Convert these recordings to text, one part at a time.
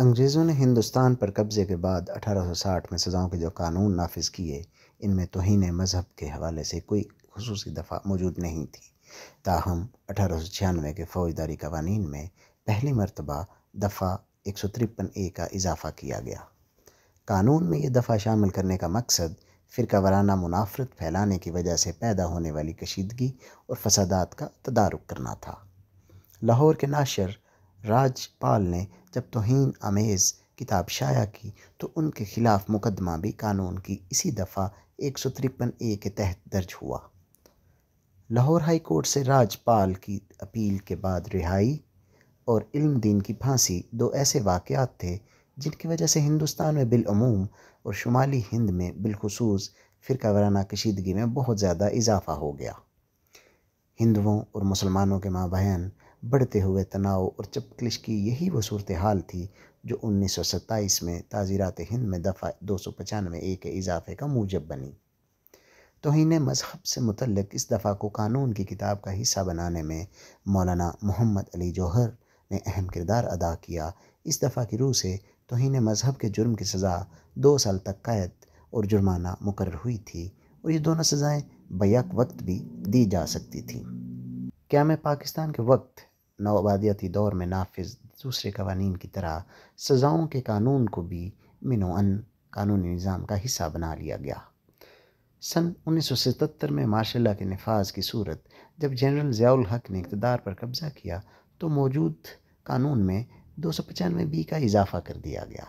अंग्रेज़ों ने हिंदुस्तान पर कब्ज़े के बाद 1860 में सज़ाओं के जो कानून नाफिज किए इनमें तोहन मज़हब के हवाले से कोई खसूस दफ़ा मौजूद नहीं थी ताहम अठारह के फ़ौजदारी कवानीन में पहली मरतबा दफ़ा एक सौ तिरपन ए का इजाफ़ा किया गया कानून में ये दफ़ा शामिल करने का मकसद फ़िरका वाराना मुनाफरत फैलाने की वजह से पैदा होने वाली कशीदगी और फसादात का तदारक करना था लाहौर के नाशर राजपाल ने जब तोहन आमेज़ किताब शाया की तो उनके खिलाफ मुकदमा भी कानून की इसी दफ़ा एक सौ तिरपन ए के तहत दर्ज हुआ लाहौर हाई कोर्ट से राजपाल की अपील के बाद रिहाई और दीन की फांसी दो ऐसे वाक़ात थे जिनकी वजह से हिंदुस्तान में बिलूम और शुमाली हिंद में बिलखसूस फ़िरका वराना कशीदगी में बहुत ज़्यादा इजाफ़ा हो गया हिंदुओं और मुसलमानों के माबहन बढ़ते हुए तनाव और चपकलिश की यही वो सूरत हाल थी जो उन्नीस सौ सत्ताईस में ताज़ीरात हिंद में दफ़ा दो सौ पचानवे ए के इजाफे का मूजब बनी तोहन मजहब से मुतलक इस दफ़ा को कानून की किताब का हिस्सा बनाने में मौलाना मोहम्मद अली जौहर ने अहम किरदार अदा किया इस दफ़ा की रूह से तोहन मजहब के जुर्म की सज़ा दो साल तक कैद और जुर्माना मुकर हुई थी और ये दोनों सज़ाएँ बैक वक्त भी दी जा सकती थी क्या मैं पाकिस्तान के वक्त नवआबादियाती दौर में नाफिज दूसरे कवानीन की तरह सज़ाओं के कानून को भी मिनोअन कानूनी निज़ाम का हिस्सा बना लिया गया सन 1977 में माशा के नफाज की सूरत जब जनरल ज़ियाउल हक ने इकतदार पर कब्ज़ा किया तो मौजूद कानून में दो सौ पचानवे बी का इजाफा कर दिया गया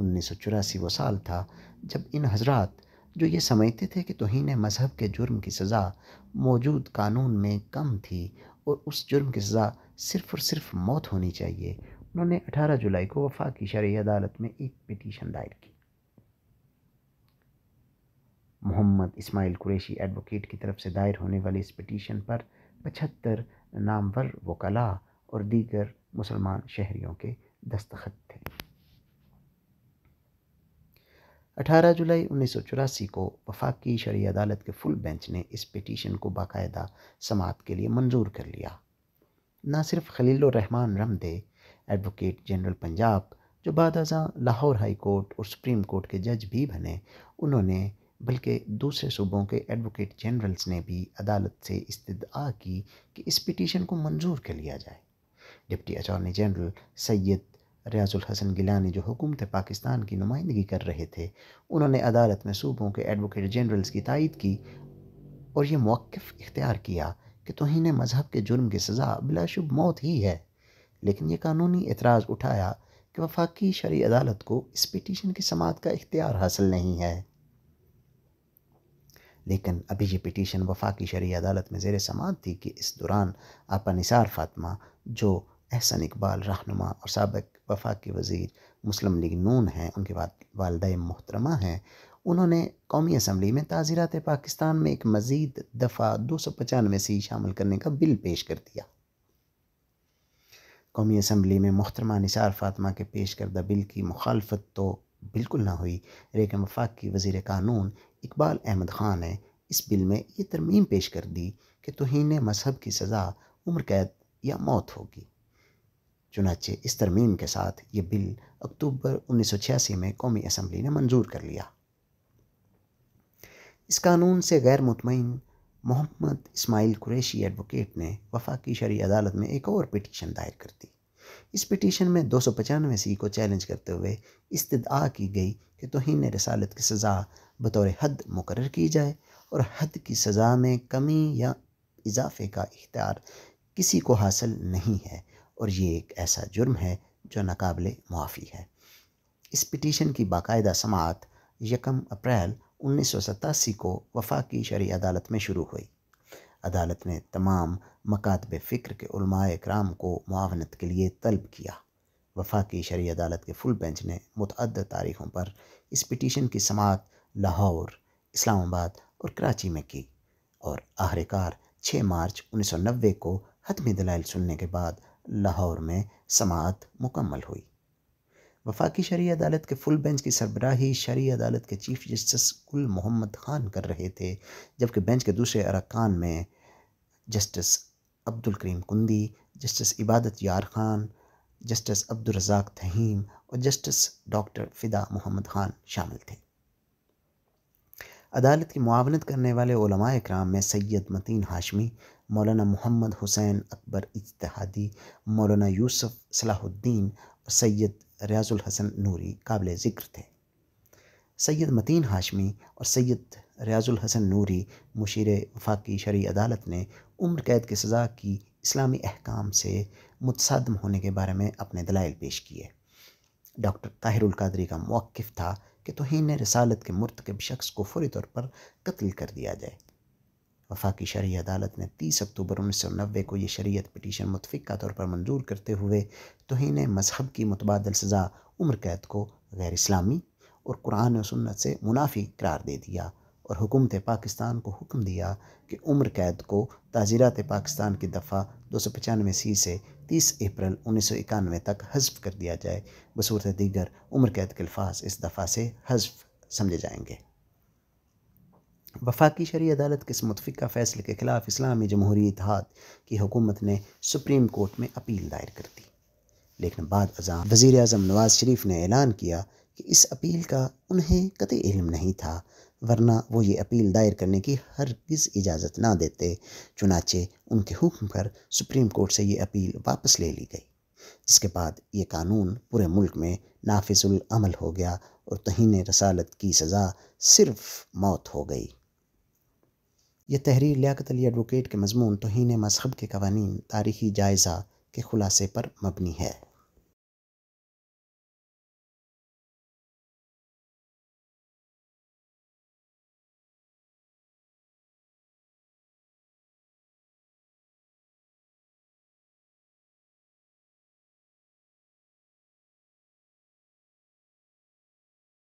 उन्नीस सौ चौरासी वो साल था जब इन हजरात जो ये समझते थे कि तोहन मज़हब के जुर्म की सज़ा मौजूद कानून में कम थी और उस जुर्म की सज़ा सिर्फ़ और सिर्फ मौत होनी चाहिए उन्होंने 18 जुलाई को वफा की शरय अदालत में एक पिटीशन दायर की मोहम्मद इस्माइल कुरैशी एडवोकेट की तरफ से दायर होने वाली इस पिटीशन पर पचहत्तर नामवर वकला और दीगर मुसलमान शहरीों के दस्तखत थे 18 जुलाई उन्नीस को वफाक शरी अदालत के फुल बेंच ने इस पिटीशन को बाकायदा समात के लिए मंजूर कर लिया ना सिर्फ खलील रहमान रमदे एडवोकेट जनरल पंजाब जो बाद लाहौर हाई कोर्ट और सुप्रीम कोर्ट के जज भी बने उन्होंने बल्कि दूसरे सूबों के एडवोकेट जनरल्स ने भी अदालत से इस्तदा की कि इस पिटीशन को मंजूर कर लिया जाए deputy attorney general Syed Riazul Hassan Gilani जो हुकूमत पाकिस्तान की नुमाइंदगी कर रहे थे उन्होंने अदालत में सूबों के एडवोकेट जनरल्स की तायद की और ये मौक़ इख्तियार किया कि तोहन मज़हब के जुर्म की सज़ा बिलाशुब मौत ही है लेकिन ये कानूनी एतराज़ उठाया कि वफाकी शरी अदालत को इस पिटीशन की समात का इख्तियार हासिल नहीं है लेकिन अभी ये पिटीशन वफाकी शरी अदालत में जेर समात थी कि इस दौरान आपा निसार फातमा जो एहसन इकबाल रहनुमा और सबक वफाक के वज़ीर मुस्लिम लीग नून हैं उनके बाद वालद मोहतरमा हैं उन्होंने कौमी असम्बली में ताज़ीरत पाकिस्तान में एक मज़ीद दफ़ा दो सौ पचानवे सी शामिल करने का बिल पेश कर दिया कौमी असम्बली में मोहतरमा निसार फातमा के पेश करदा बिल की मुखालफत तो बिल्कुल ना हुई लेकिन वफाक की वजीर कानून इकबाल अहमद ख़ान ने इस बिल में ये तरमीम पेश कर दी कि तोहन मजहब की सज़ा उम्र कैद या मौत होगी चुनाचे इस तरमीम के साथ ये बिल अक्टूबर छियासी में कौमी असम्बली ने मंजूर कर लिया इस कानून से गैर मुतमिन मोहम्मद इस्माइल कुरैशी एडवोकेट ने वफाकी शरी अदालत में एक और पिटीशन दायर कर दी इस पिटीशन में दो सौ पचानवे सी को चैलेंज करते हुए इस्तदा की गई कि तोहन रसालत की सज़ा बतौर हद मुकर की जाए और हद की सज़ा में कमी या इजाफे का इख्तियार किसी को हासिल नहीं है और ये एक ऐसा जुर्म है जो नाकबले मुआफ़ी है इस पिटीशन की बाकायदा समात यकम अप्रैल उन्नीस सौ सतासी को वफाकी शरी अदालत में शुरू हुई अदालत ने तमाम मकातब फ़िक्र के कराम को मुआवनत के लिए तलब किया वफाकी शरी अदालत के फुल बेंच ने मतद तारीखों पर इस पिटीशन की समात लाहौर इस्लामाबाद और कराची में की और आहरकार 6 मार्च उन्नीस सौ नब्बे को हतमी दलाइल सुनने के बाद लाहौर में समात मुकम्मल हुई वफाकी शरी अदालत के फुल बेंच की सरबराही शरी अदालत के चीफ जस्टिस गुल मोहम्मद खान कर रहे थे जबकि बेंच के दूसरे अरकान में justice Abdul Karim Kundi justice Ibadat Yar Khan justice Abdulrazzaq Tahim और जस्टिस डॉक्टर फ़िदा मोहम्मद खान शामिल थे अदालत की मुआवनत करने वाले कराम में सैयद मतीन हाशमी मौलाना मोहम्मद हुसैन अकबर इजतहादी मौलाना यूसुफ सलाहुद्दीन और सैयद रियाजुल हसन नूरी काबिल ज़िक्र थे सैयद मतीन हाशमी और सैयद रियाजुल हसन नूरी मुशीर वफाकी शरी अदालत ने उम्र कैद की सज़ा की इस्लामी अहकाम से मुतदम होने के बारे में अपने दलाइल पेश किए डॉक्टर ताहिरुल कादरी का मौक़ था कि तोहन रसालत के मरतकब शख्स को फौरी तौर पर कत्ल कर दिया जाए वफाकी शरी अदालत ने तीस अक्टूबर उन्नीस सौ नब्बे को यह शरीय पटिशन मुतफ़ा तौर पर मंजूर करते हुए तोहन मजहब की मुतबाद सज़ा उम्र कैद को गैर इस्लामी और कुरान और सुन्नत से मुनाफी करार दे दिया और हुकूमत पाकिस्तान को हुक्म दिया कि उम्र कैद को ताज़ीरात पाकिस्तान की दफ़ा दो सौ पचानवे सी से 30 अप्रैल उन्नीस तक हजफ कर दिया जाए बसूरत दीगर उम्र कैद के अल्फाज इस दफ़ा से हजफ समझे जाएंगे वफाकी शरी अदालत के इस मुतफिका फैसले के ख़िलाफ़ इस्लामी जमहूरी इतिहाद की हुकूमत ने सुप्रीम कोर्ट में अपील दायर कर दी लेकिन बाद अजाम वज़ी अजम नवाज़ शरीफ ने ऐलान किया कि इस अपील का उन्हें कतई इल्म नहीं था वरना वो ये अपील दायर करने की हरगिज़ इजाज़त ना देते चुनाचे उनके हुक्म पर सुप्रीम कोर्ट से ये अपील वापस ले ली गई जिसके बाद ये कानून पूरे मुल्क में नाफिजुलमल हो गया और तहन रसालत की सज़ा सिर्फ मौत हो गई यह तहरीर लियाकत अली एडवोकेट के मजमून तोहन मजहब के कवानी तारीखी जायज़ा के ख़ुलासे पर मबनी है